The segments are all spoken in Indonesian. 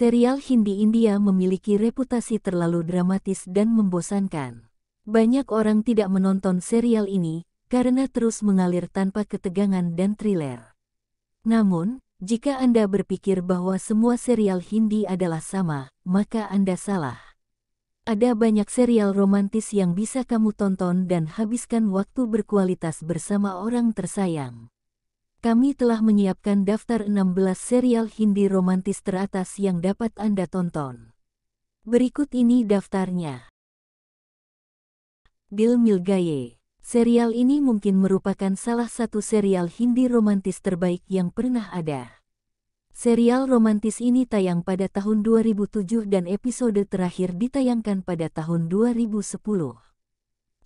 serial Hindi India memiliki reputasi terlalu dramatis dan membosankan. Banyak orang tidak menonton serial ini karena terus mengalir tanpa ketegangan dan thriller. Namun, jika Anda berpikir bahwa semua serial Hindi adalah sama, maka Anda salah. Ada banyak serial romantis yang bisa kamu tonton dan habiskan waktu berkualitas bersama orang tersayang kami telah menyiapkan daftar 16 serial Hindi romantis teratas yang dapat Anda tonton. Berikut ini daftarnya. Dil Milgaye Serial ini mungkin merupakan salah satu serial Hindi romantis terbaik yang pernah ada. Serial romantis ini tayang pada tahun 2007 dan episode terakhir ditayangkan pada tahun 2010.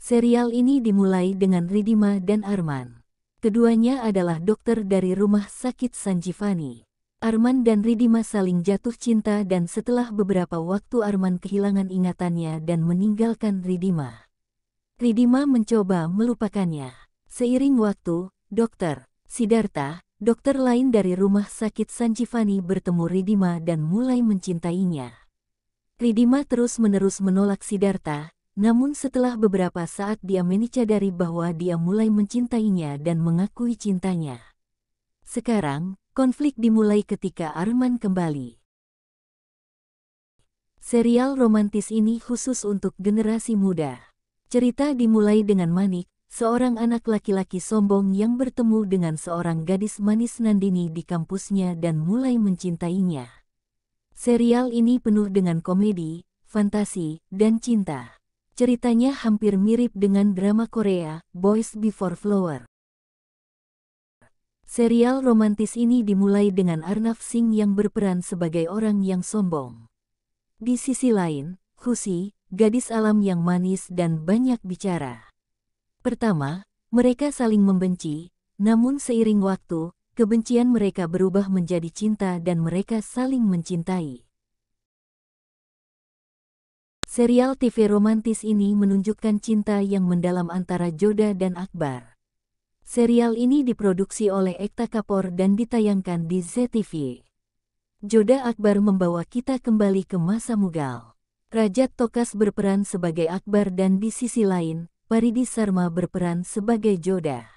Serial ini dimulai dengan Ridima dan Arman Keduanya adalah dokter dari rumah sakit Sanjivani. Arman dan Ridima saling jatuh cinta dan setelah beberapa waktu Arman kehilangan ingatannya dan meninggalkan Ridima. Ridima mencoba melupakannya. Seiring waktu, dokter, Sidarta, dokter lain dari rumah sakit Sanjivani bertemu Ridima dan mulai mencintainya. Ridima terus-menerus menolak Sidarta, namun setelah beberapa saat dia menyadari bahwa dia mulai mencintainya dan mengakui cintanya. Sekarang, konflik dimulai ketika Arman kembali. Serial romantis ini khusus untuk generasi muda. Cerita dimulai dengan Manik, seorang anak laki-laki sombong yang bertemu dengan seorang gadis manis Nandini di kampusnya dan mulai mencintainya. Serial ini penuh dengan komedi, fantasi, dan cinta. Ceritanya hampir mirip dengan drama Korea, Boys Before Flower. Serial romantis ini dimulai dengan Arnav Singh yang berperan sebagai orang yang sombong. Di sisi lain, Husi, gadis alam yang manis dan banyak bicara. Pertama, mereka saling membenci, namun seiring waktu, kebencian mereka berubah menjadi cinta dan mereka saling mencintai. Serial TV romantis ini menunjukkan cinta yang mendalam antara Joda dan Akbar. Serial ini diproduksi oleh Ekta Kapor dan ditayangkan di ZTV. Joda Akbar membawa kita kembali ke masa Mughal. Rajat Tokas berperan sebagai Akbar dan di sisi lain, Paridi Sarma berperan sebagai Joda.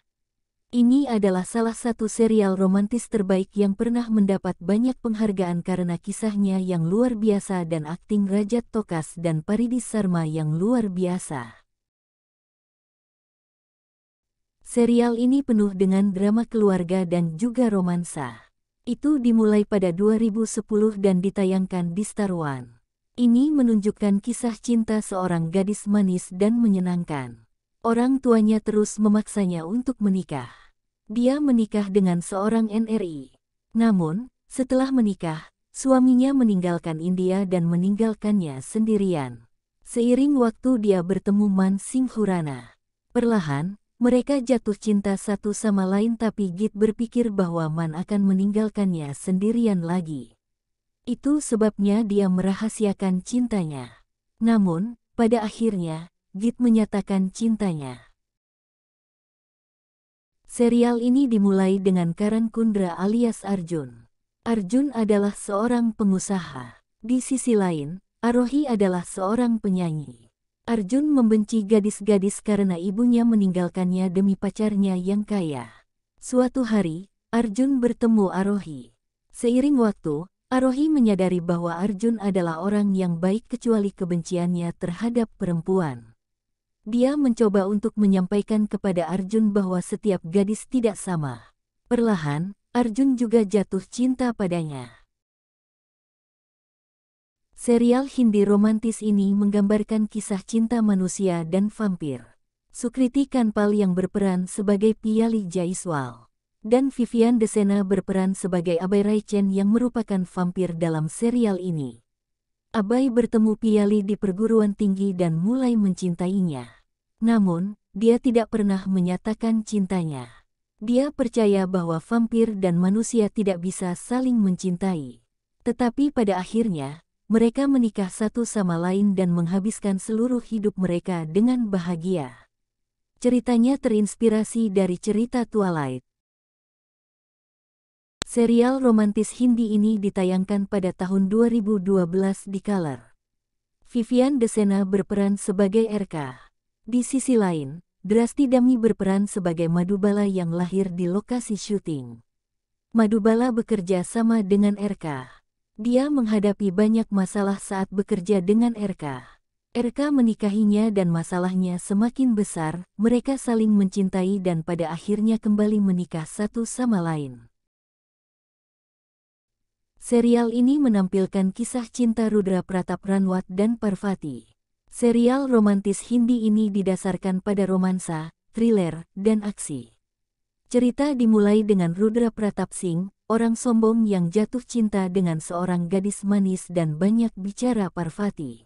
Ini adalah salah satu serial romantis terbaik yang pernah mendapat banyak penghargaan karena kisahnya yang luar biasa dan akting Rajat Tokas dan Paridis Sarma yang luar biasa. Serial ini penuh dengan drama keluarga dan juga romansa. Itu dimulai pada 2010 dan ditayangkan di Star One. Ini menunjukkan kisah cinta seorang gadis manis dan menyenangkan. Orang tuanya terus memaksanya untuk menikah. Dia menikah dengan seorang NRI. Namun, setelah menikah, suaminya meninggalkan India dan meninggalkannya sendirian. Seiring waktu dia bertemu Man Singh Hurana. Perlahan, mereka jatuh cinta satu sama lain tapi Git berpikir bahwa Man akan meninggalkannya sendirian lagi. Itu sebabnya dia merahasiakan cintanya. Namun, pada akhirnya, Git menyatakan cintanya. Serial ini dimulai dengan Karan Kundra alias Arjun. Arjun adalah seorang pengusaha. Di sisi lain, Arohi adalah seorang penyanyi. Arjun membenci gadis-gadis karena ibunya meninggalkannya demi pacarnya yang kaya. Suatu hari, Arjun bertemu Arohi. Seiring waktu, Arohi menyadari bahwa Arjun adalah orang yang baik kecuali kebenciannya terhadap perempuan. Dia mencoba untuk menyampaikan kepada Arjun bahwa setiap gadis tidak sama. Perlahan, Arjun juga jatuh cinta padanya. Serial Hindi romantis ini menggambarkan kisah cinta manusia dan vampir. Sukriti Kanpal yang berperan sebagai Piali Jaiswal. Dan Vivian Desena berperan sebagai Abai Raichen yang merupakan vampir dalam serial ini. Abai bertemu Piali di perguruan tinggi dan mulai mencintainya. Namun, dia tidak pernah menyatakan cintanya. Dia percaya bahwa vampir dan manusia tidak bisa saling mencintai. Tetapi pada akhirnya, mereka menikah satu sama lain dan menghabiskan seluruh hidup mereka dengan bahagia. Ceritanya terinspirasi dari cerita Twilight. Serial romantis Hindi ini ditayangkan pada tahun 2012 di Color. Vivian Desena berperan sebagai RK. Di sisi lain, Drasti Dami berperan sebagai Madubala yang lahir di lokasi syuting. Madubala bekerja sama dengan RK. Dia menghadapi banyak masalah saat bekerja dengan RK. RK menikahinya dan masalahnya semakin besar, mereka saling mencintai dan pada akhirnya kembali menikah satu sama lain. Serial ini menampilkan kisah cinta Rudra Pratap Ranwat dan Parvati. Serial romantis Hindi ini didasarkan pada romansa, thriller, dan aksi. Cerita dimulai dengan Rudra Pratap Singh, orang sombong yang jatuh cinta dengan seorang gadis manis dan banyak bicara Parvati.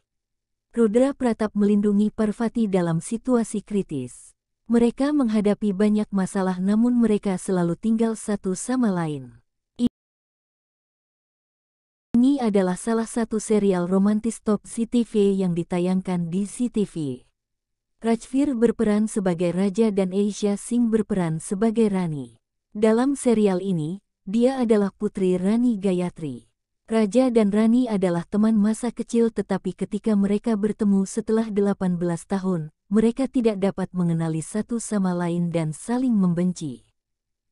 Rudra Pratap melindungi Parvati dalam situasi kritis. Mereka menghadapi banyak masalah namun mereka selalu tinggal satu sama lain adalah salah satu serial romantis top CTV yang ditayangkan di CTV. Rajvir berperan sebagai raja dan Asia Singh berperan sebagai Rani. Dalam serial ini, dia adalah putri Rani Gayatri. Raja dan Rani adalah teman masa kecil tetapi ketika mereka bertemu setelah 18 tahun, mereka tidak dapat mengenali satu sama lain dan saling membenci.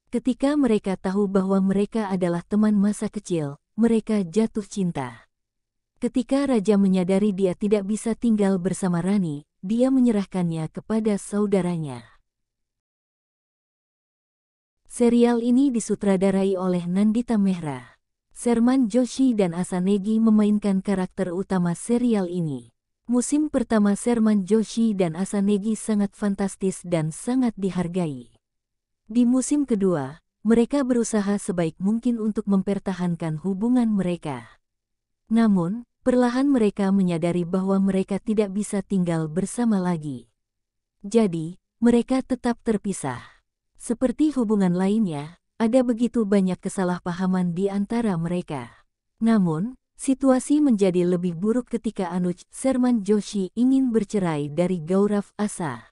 Ketika mereka tahu bahwa mereka adalah teman masa kecil, mereka jatuh cinta. Ketika Raja menyadari dia tidak bisa tinggal bersama Rani, dia menyerahkannya kepada saudaranya. Serial ini disutradarai oleh Nandita Mehra. Serman Joshi dan Asanegi memainkan karakter utama serial ini. Musim pertama Serman Joshi dan Asanegi sangat fantastis dan sangat dihargai. Di musim kedua, mereka berusaha sebaik mungkin untuk mempertahankan hubungan mereka. Namun, perlahan mereka menyadari bahwa mereka tidak bisa tinggal bersama lagi. Jadi, mereka tetap terpisah. Seperti hubungan lainnya, ada begitu banyak kesalahpahaman di antara mereka. Namun, situasi menjadi lebih buruk ketika Anuj Serman Joshi ingin bercerai dari Gaurav Asa.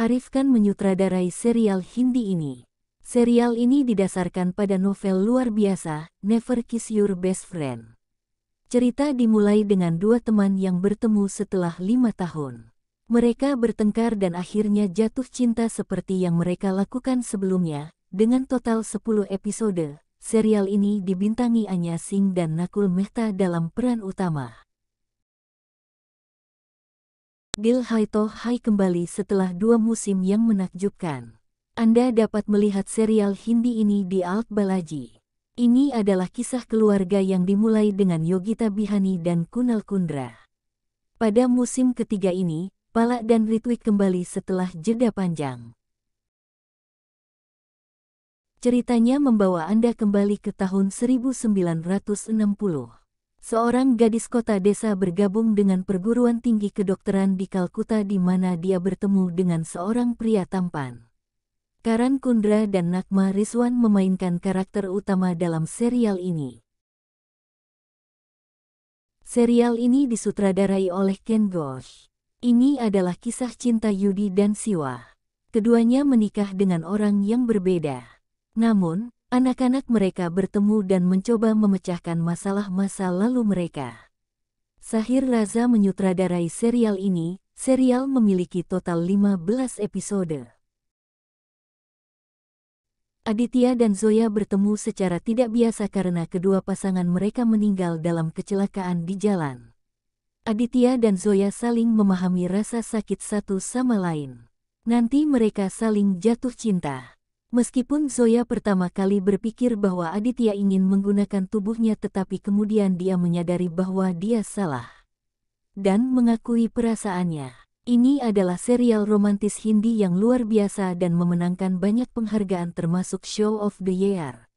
Arif Khan menyutradarai serial Hindi ini. Serial ini didasarkan pada novel luar biasa, Never Kiss Your Best Friend. Cerita dimulai dengan dua teman yang bertemu setelah lima tahun. Mereka bertengkar dan akhirnya jatuh cinta seperti yang mereka lakukan sebelumnya. Dengan total 10 episode, serial ini dibintangi Anya Singh dan Nakul Mehta dalam peran utama. Bill Haito Hai kembali setelah dua musim yang menakjubkan. Anda dapat melihat serial Hindi ini di Alt Balaji. Ini adalah kisah keluarga yang dimulai dengan Yogita Bihani dan Kunal Kundra. Pada musim ketiga ini, Palak dan Ritwik kembali setelah jeda panjang. Ceritanya membawa Anda kembali ke tahun 1960. Seorang gadis kota desa bergabung dengan perguruan tinggi kedokteran di Kalkuta di mana dia bertemu dengan seorang pria tampan. Karan Kundra dan Nakma Rizwan memainkan karakter utama dalam serial ini. Serial ini disutradarai oleh Ken Ghosh. Ini adalah kisah cinta Yudi dan Siwa. Keduanya menikah dengan orang yang berbeda. Namun, anak-anak mereka bertemu dan mencoba memecahkan masalah masa lalu mereka. Sahir Raza menyutradarai serial ini, serial memiliki total 15 episode. Aditya dan Zoya bertemu secara tidak biasa karena kedua pasangan mereka meninggal dalam kecelakaan di jalan. Aditya dan Zoya saling memahami rasa sakit satu sama lain. Nanti mereka saling jatuh cinta. Meskipun Zoya pertama kali berpikir bahwa Aditya ingin menggunakan tubuhnya tetapi kemudian dia menyadari bahwa dia salah. Dan mengakui perasaannya. Ini adalah serial romantis Hindi yang luar biasa dan memenangkan banyak penghargaan termasuk Show of the Year.